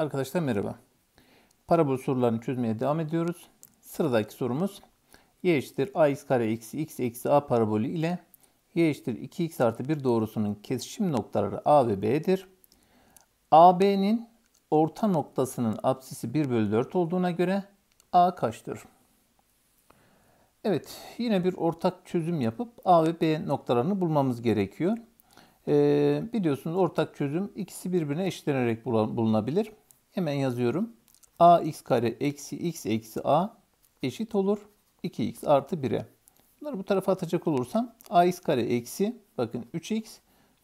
Arkadaşlar merhaba. Parabol sorularını çözmeye devam ediyoruz. Sıradaki sorumuz y eşittir ax kare eksi x eksi a parabolü ile y eşittir 2x artı 1 doğrusunun kesişim noktaları a ve b'dir. AB'nin orta noktasının apsisi 1 bölü 4 olduğuna göre a kaçtır? Evet yine bir ortak çözüm yapıp a ve b noktalarını bulmamız gerekiyor. Ee, biliyorsunuz ortak çözüm ikisi birbirine eşitlenerek bulunabilir. Hemen yazıyorum. ax kare eksi x eksi a eşit olur 2x artı 1'e. Bunları bu tarafa atacak olursam ax kare eksi bakın 3x.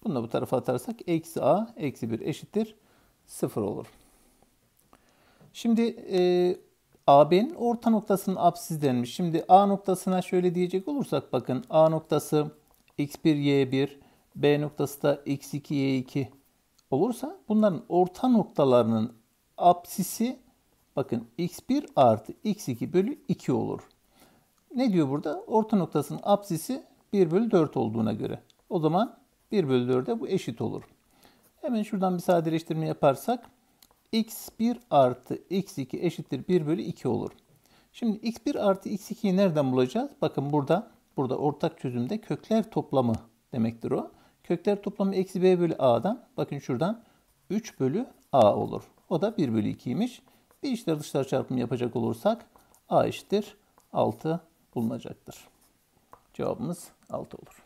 Bunu da bu tarafa atarsak eksi a eksi 1 eşittir 0 olur. Şimdi e, AB'nin orta noktasının apsiz denmiş. Şimdi A noktasına şöyle diyecek olursak bakın A noktası x1, y1, B noktası da x2, y2 olursa bunların orta noktalarının Apsisi bakın x1 artı x2 bölü 2 olur. Ne diyor burada? Orta noktasının apsisi 1 bölü 4 olduğuna göre. O zaman 1 bölü 4'e bu eşit olur. Hemen şuradan bir sadeleştirme yaparsak x1 artı x2 eşittir 1 bölü 2 olur. Şimdi x1 artı x2'yi nereden bulacağız? Bakın burada burada ortak çözümde kökler toplamı demektir o. Kökler toplamı eksi b bölü a'dan bakın şuradan 3 bölü A olur. O da 1 bölü 2'ymiş. Bir içler dışlar çarpımı yapacak olursak A eşittir 6 bulunacaktır. Cevabımız 6 olur.